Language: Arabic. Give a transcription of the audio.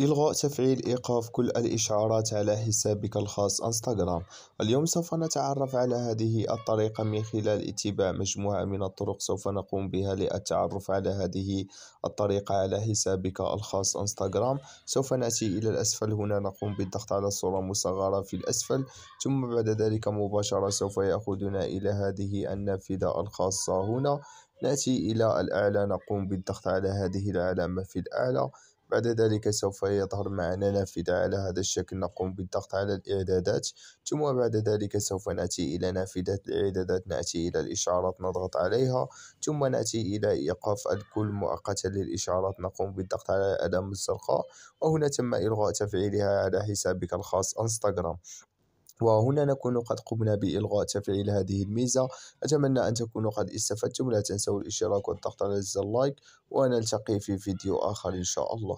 إلغاء تفعيل إيقاف كل الإشعارات على حسابك الخاص انستغرام اليوم سوف نتعرف على هذه الطريقة من خلال اتباع مجموعة من الطرق سوف نقوم بها للتعرف على هذه الطريقة على حسابك الخاص انستغرام سوف نأتي إلى الأسفل هنا نقوم بالضغط على الصورة المصغرة في الأسفل ثم بعد ذلك مباشرة سوف يأخذنا إلى هذه النافذة الخاصة هنا نأتي إلى الأعلى نقوم بالضغط على هذه العلامة في الأعلى بعد ذلك سوف يظهر معنا نافذة على هذا الشكل نقوم بالضغط على الإعدادات ثم بعد ذلك سوف نأتي إلى نافذة الإعدادات نأتي إلى الإشعارات نضغط عليها ثم نأتي إلى إيقاف الكل مؤقتا للإشعارات نقوم بالضغط على الألم الزرقاء وهنا تم إلغاء تفعيلها على حسابك الخاص انستغرام وهنا نكون قد قمنا بإلغاء تفعيل هذه الميزة أتمنى أن تكونوا قد استفدتم لا تنسوا الاشتراك والضغط على زر اللايك ونلتقي في فيديو آخر إن شاء الله